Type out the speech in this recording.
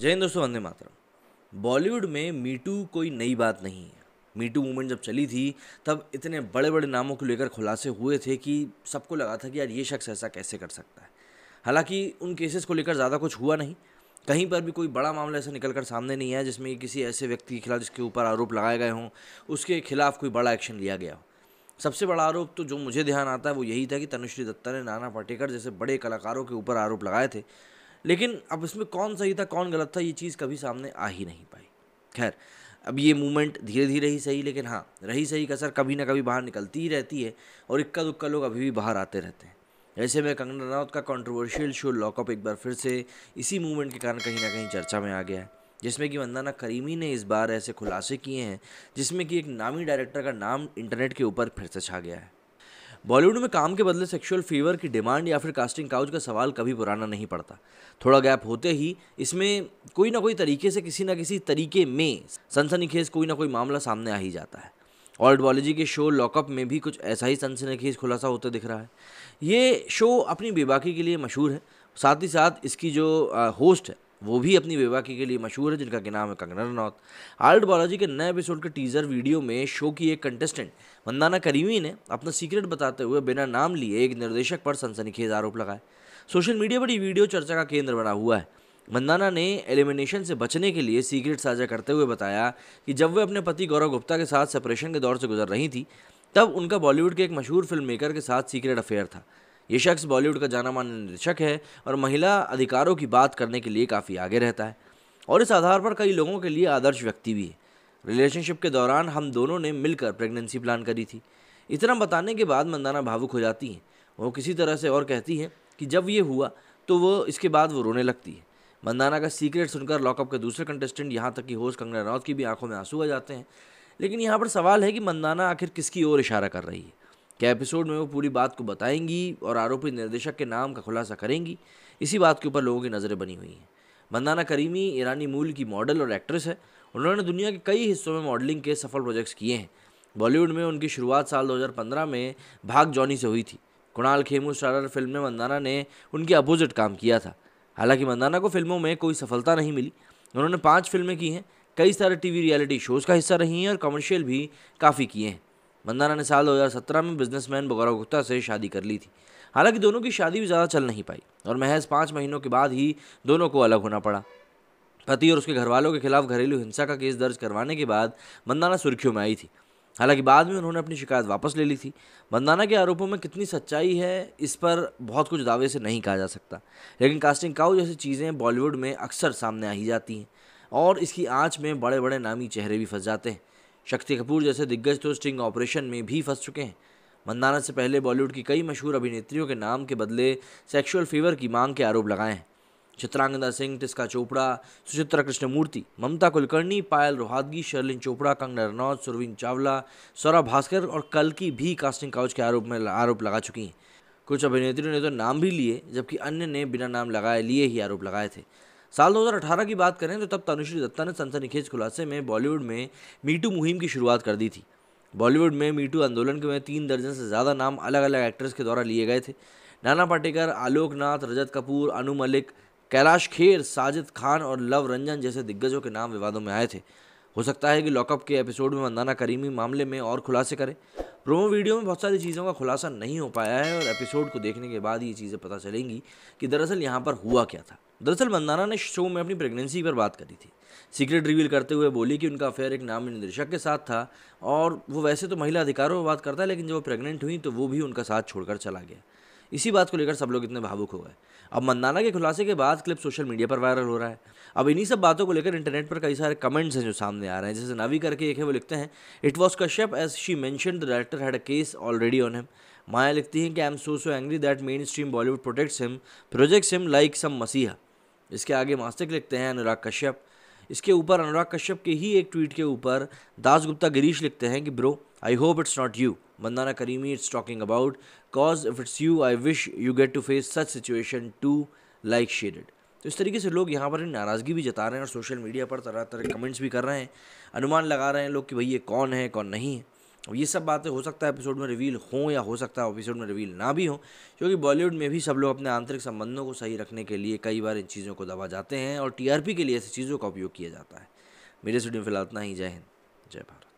जय हिंद दोस्तों वंदे मातरम बॉलीवुड में मीटू कोई नई बात नहीं है मीटू मूवमेंट जब चली थी तब इतने बड़े बड़े नामों को लेकर खुलासे हुए थे कि सबको लगा था कि यार ये शख्स ऐसा कैसे कर सकता है हालांकि उन केसेस को लेकर ज़्यादा कुछ हुआ नहीं कहीं पर भी कोई बड़ा मामला ऐसा निकल कर सामने नहीं आया जिसमें किसी ऐसे व्यक्ति के खिलाफ जिसके ऊपर आरोप लगाए गए हों उसके खिलाफ कोई बड़ा एक्शन लिया गया हो सबसे बड़ा आरोप तो जो मुझे ध्यान आता है वो यही था कि तनुश्री दत्ता ने नाना पाटेकर जैसे बड़े कलाकारों के ऊपर आरोप लगाए थे लेकिन अब इसमें कौन सही था कौन गलत था ये चीज़ कभी सामने आ ही नहीं पाई खैर अब ये मूवमेंट धीरे धीरे ही सही लेकिन हाँ रही सही का सर कभी ना कभी बाहर निकलती ही रहती है और इक्का दुक्का लोग अभी भी बाहर आते रहते हैं ऐसे में कंगना रनौत का कंट्रोवर्शियल शो लॉकअप एक बार फिर से इसी मूवमेंट के कारण कहीं ना कहीं चर्चा में आ गया है जिसमें कि वंदना करीमी ने इस बार ऐसे खुलासे किए हैं जिसमें कि एक नामी डायरेक्टर का नाम इंटरनेट के ऊपर फिर से छा गया है बॉलीवुड में काम के बदले सेक्सुअल फीवर की डिमांड या फिर कास्टिंग काउच का सवाल कभी पुराना नहीं पड़ता थोड़ा गैप होते ही इसमें कोई ना कोई तरीके से किसी ना किसी तरीके में सनसनीखेज कोई ना कोई मामला सामने आ ही जाता है ऑल्ड बॉलोजी के शो लॉकअप में भी कुछ ऐसा ही सनसनीखेज खुलासा होता दिख रहा है ये शो अपनी बेबाकी के लिए मशहूर है साथ ही साथ इसकी जो होस्ट है वो भी अपनी बेबाकी के लिए मशहूर है जिनका के नाम है कंगना रनौत आर्ट बालाजी के नए एपिसोड के टीज़र वीडियो में शो की एक कंटेस्टेंट वंदाना करीमी ने अपना सीक्रेट बताते हुए बिना नाम लिए एक निर्देशक पर सनसनीखेज आरोप लगाए सोशल मीडिया पर ये वीडियो चर्चा का केंद्र बना हुआ है मंदाना ने एलिमिनेशन से बचने के लिए सीक्रेट साझा करते हुए बताया कि जब वे अपने पति गौरव गुप्ता के साथ सेपरेशन के दौर से गुजर रही थी तब उनका बॉलीवुड के एक मशहूर फिल्म मेकर के साथ सीक्रेट अफेयर था ये शख्स बॉलीवुड का जाना माना निर्देशक है और महिला अधिकारों की बात करने के लिए काफ़ी आगे रहता है और इस आधार पर कई लोगों के लिए आदर्श व्यक्ति भी है रिलेशनशिप के दौरान हम दोनों ने मिलकर प्रेगनेंसी प्लान करी थी इतना बताने के बाद मंदाना भावुक हो जाती हैं वो किसी तरह से और कहती हैं कि जब ये हुआ तो वो इसके बाद वो रोने लगती है मंदाना का सीक्रेट सुनकर लॉकअप के दूसरे कंटेस्टेंट यहाँ तक कि होश कंगना राउत की भी आंखों में आंसू आ जाते हैं लेकिन यहाँ पर सवाल है कि मंदाना आखिर किसकी ओर इशारा कर रही है क्या एपिसोड में वो पूरी बात को बताएंगी और आरोपी निर्देशक के नाम का खुलासा करेंगी इसी बात के ऊपर लोगों की नज़रें बनी हुई हैं मंदाना करीमी ईरानी मूल की मॉडल और एक्ट्रेस है उन्होंने दुनिया के कई हिस्सों में मॉडलिंग के सफल प्रोजेक्ट्स किए हैं बॉलीवुड में उनकी शुरुआत साल 2015 में भाग जॉनी से हुई थी कुणाल खेमू स्टारर फिल्म में मंदाना ने उनके अपोजिट काम किया था हालांकि मंदाना को फिल्मों में कोई सफलता नहीं मिली उन्होंने पाँच फिल्में की हैं कई सारे टीवी रियलिटी शोज़ का हिस्सा रही हैं और कमर्शियल भी काफ़ी किए हैं मंदाना ने साल 2017 में बिजनेसमैन बगौरा गुप्ता से शादी कर ली थी हालांकि दोनों की शादी भी ज़्यादा चल नहीं पाई और महज पाँच महीनों के बाद ही दोनों को अलग होना पड़ा पति और उसके घरवालों के खिलाफ घरेलू हिंसा का केस दर्ज करवाने के बाद मंदाना सुर्खियों में आई थी हालांकि बाद में उन्होंने अपनी शिकायत वापस ले ली थी मंदाना के आरोपों में कितनी सच्चाई है इस पर बहुत कुछ दावे से नहीं कहा जा सकता लेकिन कास्टिंग काउ जैसी चीज़ें बॉलीवुड में अक्सर सामने आ ही जाती हैं और इसकी आँच में बड़े बड़े नामी चेहरे भी फंस जाते हैं शक्ति कपूर जैसे दिग्गज तो स्टिंग ऑपरेशन में भी फंस चुके हैं मंदाना से पहले बॉलीवुड की कई मशहूर अभिनेत्रियों के नाम के बदले सेक्सुअल फीवर की मांग के आरोप लगाए हैं चित्रांगदा सिंह टिस्का चोपड़ा सुचित्रा कृष्णमूर्ति ममता कुलकर्णी पायल रोहादगी शर्लिन चोपड़ा कंगना रनौत सुरवीन चावला सौरभ भास्कर और कल की भी कास्टिंग काउच के आरोप में आरोप लगा चुकी हैं कुछ अभिनेत्रियों ने तो नाम भी लिए जबकि अन्य ने बिना नाम लगाए लिए ही आरोप लगाए थे साल 2018 की बात करें तो तब तनुश्री दत्ता ने सनसनीखेज खुलासे में बॉलीवुड में मीटू मुहिम की शुरुआत कर दी थी बॉलीवुड में मीटू आंदोलन के में तीन दर्जन से ज़्यादा नाम अलग अलग एक्ट्रेस के द्वारा लिए गए थे नाना पाटेकर आलोक नाथ रजत कपूर अनु मलिक कैलाश खेर साजिद खान और लव रंजन जैसे दिग्गजों के नाम विवादों में आए थे हो सकता है कि लॉकअप के एपिसोड में मंदाना करीमी मामले में और खुलासे करें प्रोमो वीडियो में बहुत सारी चीज़ों का खुलासा नहीं हो पाया है और एपिसोड को देखने के बाद ये चीज़ें पता चलेंगी कि दरअसल यहाँ पर हुआ क्या था दरअसल मंदाना ने शो में अपनी प्रेगनेंसी पर बात करी थी सीक्रेट रिवील करते हुए बोली कि उनका अफेयर एक नामी निर्देशक के साथ था और वो वैसे तो महिला अधिकारों पर बात करता है लेकिन जब वो प्रेग्नेंट हुई तो वो भी उनका साथ छोड़कर चला गया इसी बात को लेकर सब लोग इतने भावुक हो गए अब मंदाना के खुलासे के बाद क्लिप सोशल मीडिया पर वायरल हो रहा है अब इन्हीं सब बातों को लेकर इंटरनेट पर कई सारे कमेंट्स हैं जो सामने आ रहे हैं जैसे नवी करके एक है वो लिखते हैं it was Kashyap as she mention the director had a case already on him Maya लिखती हैं कि I am so so angry that mainstream Bollywood protects him projects him like some मसीहा इसके आगे मास्टिक लिखते हैं अनुराग कश्यप इसके ऊपर अनुराग कश्यप के ही एक ट्वीट के ऊपर दास गुप्ता गिरीश लिखते हैं कि bro I hope it's not you Mandana Karimi it's talking about cause if it's you I wish you get to face such situation to like shaded तो इस तरीके से लोग यहाँ पर नाराज़गी भी जता रहे हैं और सोशल मीडिया पर तरह तरह कमेंट्स भी कर रहे हैं अनुमान लगा रहे हैं लोग कि भाई ये कौन है कौन नहीं है अब ये सब बातें हो सकता है एपिसोड में रिवील हों या हो सकता है एपिसोड में रिवील ना भी हों क्योंकि बॉलीवुड में भी सब लोग अपने आंतरिक संबंधों को सही रखने के लिए कई बार इन चीज़ों को दबा जाते हैं और टीआरपी के लिए ऐसी चीज़ों का उपयोग किया जाता है मेरे स्टूडियो फिलहाल इतना ही जय हिंद जय भारत